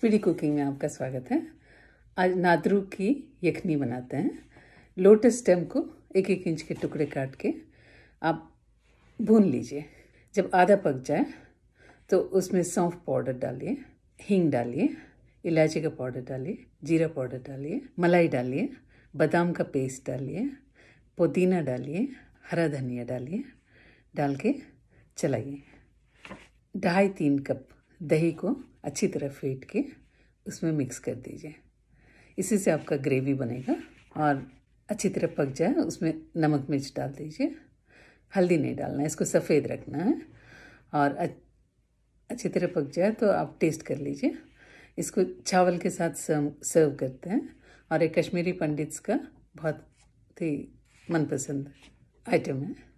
speedy cooking में आपका स्वागत है आज नादरू की यखनी बनाते हैं लोटस स्टेम को एक एक इंच के टुकड़े काट के आप भून लीजिए जब आधा पक जाए तो उसमें सौंफ पाउडर डालिए हींग डालिए इलायची का पाउडर डालिए जीरा पाउडर डालिए मलाई डालिए बादाम का पेस्ट डालिए पुदीना डालिए हरा धनिया डालिए डाल के चलाइए ढाई तीन कप दही को अच्छी तरह फेंट के उसमें मिक्स कर दीजिए इसी से आपका ग्रेवी बनेगा और अच्छी तरह पक जाए उसमें नमक मिर्च डाल दीजिए हल्दी नहीं डालना है इसको सफ़ेद रखना है और अच्छी तरह पक जाए तो आप टेस्ट कर लीजिए इसको चावल के साथ सर्व करते हैं और एक कश्मीरी पंडित्स का बहुत ही मनपसंद आइटम है